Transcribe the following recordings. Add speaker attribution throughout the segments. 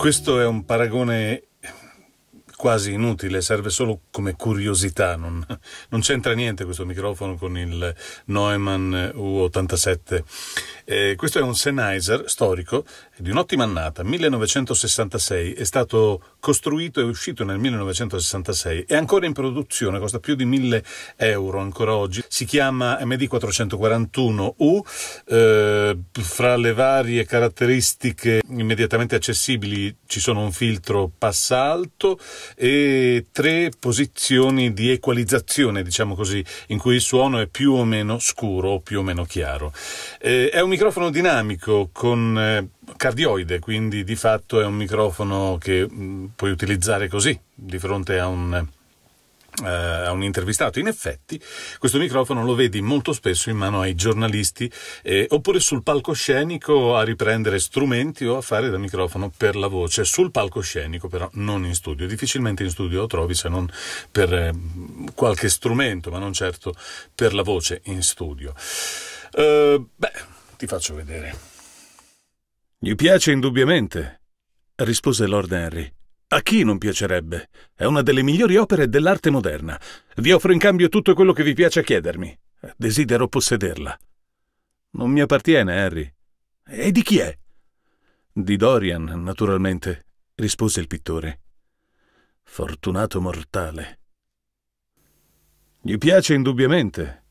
Speaker 1: Questo è un paragone quasi inutile, serve solo come curiosità, non, non c'entra niente questo microfono con il Neumann U87. Eh, questo è un Sennheiser storico di un'ottima annata, 1966, è stato costruito e uscito nel 1966, è ancora in produzione, costa più di 1000 euro ancora oggi, si chiama MD441U, eh, fra le varie caratteristiche immediatamente accessibili ci sono un filtro passalto e tre posizioni di equalizzazione, diciamo così, in cui il suono è più o meno scuro o più o meno chiaro. Eh, è un microfono dinamico con... Eh, cardioide, quindi di fatto è un microfono che mm, puoi utilizzare così di fronte a un, eh, a un intervistato. In effetti, questo microfono lo vedi molto spesso in mano ai giornalisti eh, oppure sul palcoscenico a riprendere strumenti o a fare da microfono per la voce. Sul palcoscenico, però, non in studio. Difficilmente in studio lo trovi se non per eh, qualche strumento, ma non certo per la voce in studio. Eh, beh, ti faccio vedere. Gli piace indubbiamente, rispose Lord Henry. A chi non piacerebbe? È una delle migliori opere dell'arte moderna. Vi offro in cambio tutto quello che vi piace chiedermi. Desidero possederla. Non mi appartiene, Harry. E di chi è? Di Dorian, naturalmente, rispose il pittore. Fortunato mortale. Gli piace indubbiamente,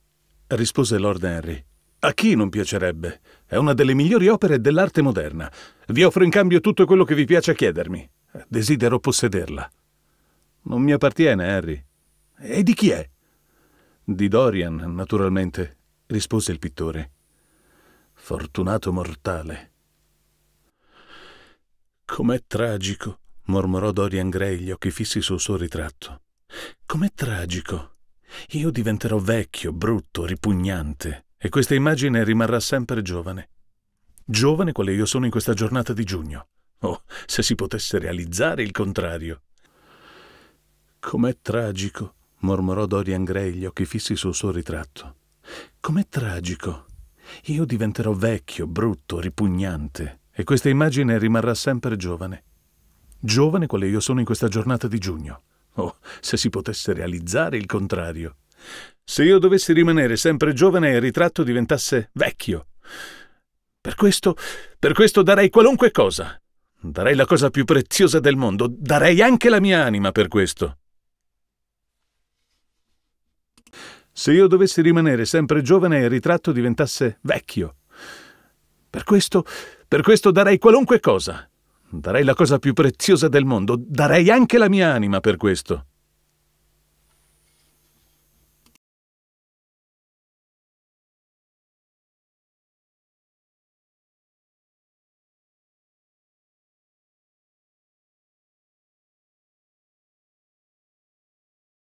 Speaker 1: rispose Lord Henry. A chi non piacerebbe? È una delle migliori opere dell'arte moderna. Vi offro in cambio tutto quello che vi piace chiedermi. Desidero possederla. Non mi appartiene, Harry. E di chi è? Di Dorian, naturalmente, rispose il pittore. Fortunato mortale. Com'è tragico, mormorò Dorian Gray, gli occhi fissi sul suo ritratto. Com'è tragico. Io diventerò vecchio, brutto, ripugnante e questa immagine rimarrà sempre giovane. Giovane quale io sono in questa giornata di giugno. Oh, se si potesse realizzare il contrario. Com'è tragico, mormorò Dorian Gray, gli occhi fissi sul suo ritratto. Com'è tragico. Io diventerò vecchio, brutto, ripugnante, e questa immagine rimarrà sempre giovane. Giovane quale io sono in questa giornata di giugno. Oh, se si potesse realizzare il contrario. Se io dovessi rimanere sempre giovane e il ritratto diventasse vecchio. Per questo, per questo darei qualunque cosa. Darei la cosa più preziosa del mondo, darei anche la mia anima per questo. Se io dovessi rimanere sempre giovane e il ritratto diventasse vecchio. Per questo, per questo darei qualunque cosa. Darei la cosa più preziosa del mondo, darei anche la mia anima per questo.